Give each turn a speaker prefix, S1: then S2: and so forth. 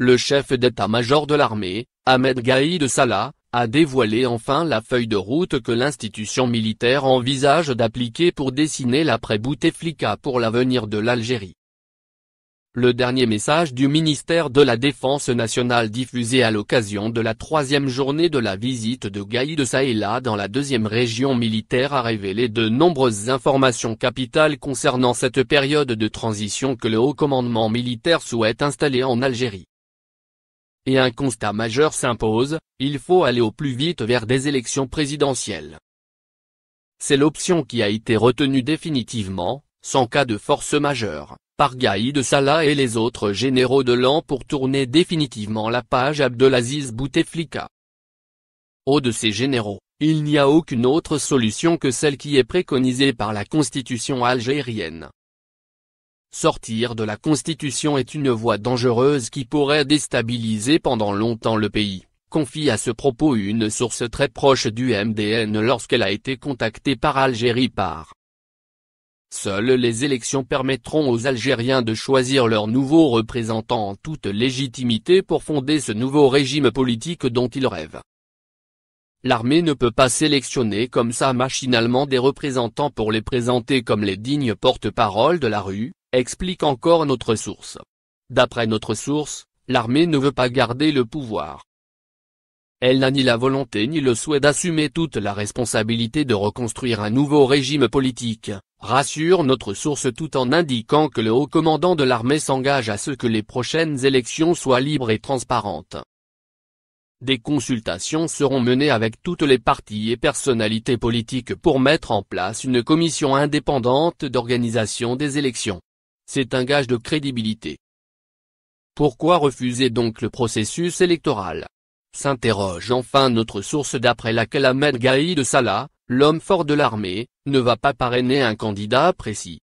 S1: Le chef d'état-major de l'armée, Ahmed Gaïd Salah, a dévoilé enfin la feuille de route que l'institution militaire envisage d'appliquer pour dessiner l'après Bouteflika pour l'avenir de l'Algérie. Le dernier message du ministère de la Défense nationale diffusé à l'occasion de la troisième journée de la visite de Gaïd Salah dans la deuxième région militaire a révélé de nombreuses informations capitales concernant cette période de transition que le haut commandement militaire souhaite installer en Algérie et un constat majeur s'impose, il faut aller au plus vite vers des élections présidentielles. C'est l'option qui a été retenue définitivement, sans cas de force majeure, par Gaïd Salah et les autres généraux de l'an pour tourner définitivement la page Abdelaziz Bouteflika. Au de ces généraux, il n'y a aucune autre solution que celle qui est préconisée par la constitution algérienne. Sortir de la Constitution est une voie dangereuse qui pourrait déstabiliser pendant longtemps le pays, confie à ce propos une source très proche du MDN lorsqu'elle a été contactée par Algérie par. Seules les élections permettront aux Algériens de choisir leurs nouveaux représentants en toute légitimité pour fonder ce nouveau régime politique dont ils rêvent. L'armée ne peut pas sélectionner comme ça machinalement des représentants pour les présenter comme les dignes porte-parole de la rue, explique encore notre source. D'après notre source, l'armée ne veut pas garder le pouvoir. Elle n'a ni la volonté ni le souhait d'assumer toute la responsabilité de reconstruire un nouveau régime politique, rassure notre source tout en indiquant que le haut commandant de l'armée s'engage à ce que les prochaines élections soient libres et transparentes. Des consultations seront menées avec toutes les parties et personnalités politiques pour mettre en place une commission indépendante d'organisation des élections. C'est un gage de crédibilité. Pourquoi refuser donc le processus électoral S'interroge enfin notre source d'après laquelle Ahmed Gaïd Salah, l'homme fort de l'armée, ne va pas parrainer un candidat précis.